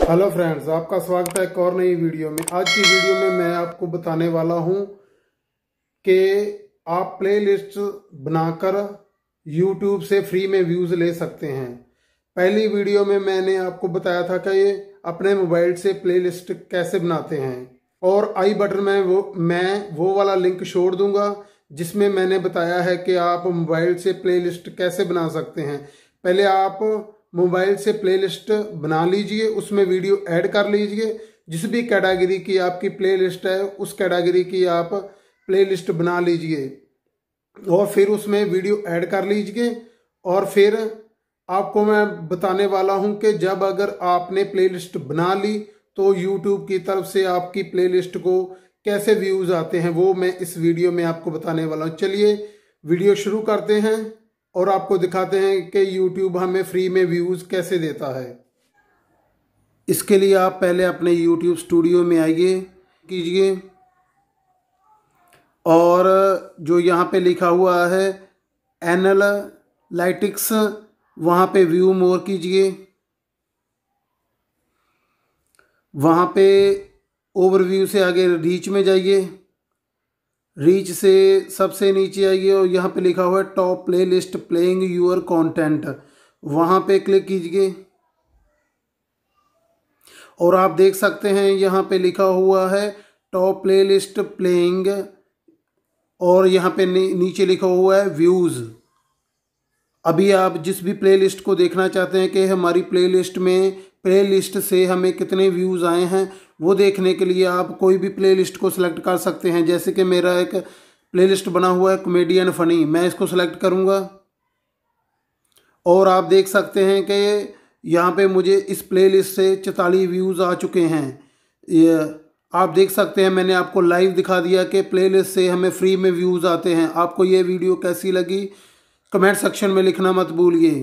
hello friends आपका स्वागत है एक और नई वीडियो में आज की वीडियो में मैं आपको बताने वाला हूं कि आप प्लेलिस्ट बनाकर यूट्यूब से फ्री में व्यूज ले सकते हैं पहली वीडियो में मैंने आपको बताया था कि अपने मोबाइल से प्लेलिस्ट कैसे बनाते हैं और आई बटन में वो मैं वो वाला लिंक छोड़ दूंगा जिसमें मैंने बताया है कि आप मोबाइल से प्लेलिस्ट कैसे बना सकते हैं पहले आप मोबाइल से प्लेलिस्ट बना लीजिए उसमें वीडियो ऐड कर लीजिए जिस भी कैटेगरी की आपकी प्लेलिस्ट है उस कैटेगरी की आप प्लेलिस्ट बना लीजिए और फिर उसमें वीडियो ऐड कर लीजिए और फिर आपको मैं बताने वाला हूं कि जब अगर आपने प्लेलिस्ट बना ली तो यूट्यूब की तरफ से आपकी प्ले को कैसे व्यूज आते हैं वो मैं इस वीडियो में आपको बताने वाला हूँ चलिए वीडियो शुरू करते हैं और आपको दिखाते हैं कि YouTube हमें फ्री में व्यूज़ कैसे देता है इसके लिए आप पहले अपने YouTube स्टूडियो में आइए कीजिए और जो यहाँ पे लिखा हुआ है एनल लाइटिक्स वहाँ पे व्यू मोर कीजिए वहाँ पे ओवरव्यू से आगे रीच में जाइए रीच से सबसे नीचे आइए और यहाँ पे लिखा हुआ है top playlist playing your content वहाँ पे क्लिक कीजिए और आप देख सकते हैं यहाँ पे लिखा हुआ है टॉप प्ले लिस्ट प्लेइंग और यहाँ पे नीचे लिखा हुआ है व्यूज़ अभी आप जिस भी प्लेलिस्ट को देखना चाहते हैं कि हमारी प्लेलिस्ट में प्लेलिस्ट से हमें कितने व्यूज़ आए हैं वो देखने के लिए आप कोई भी प्लेलिस्ट को सिलेक्ट कर सकते हैं जैसे कि मेरा एक प्लेलिस्ट बना हुआ है कॉमेडियन फ़नी मैं इसको सिलेक्ट करूँगा और आप देख सकते हैं कि यहाँ पे मुझे इस प्लेलिस्ट से चौतालीस व्यूज़ आ चुके हैं ये आप देख सकते हैं मैंने आपको लाइव दिखा दिया कि प्लेलिस्ट से हमें फ्री में व्यूज़ आते हैं आपको ये वीडियो कैसी लगी कमेंट सेक्शन में लिखना मत भूलिए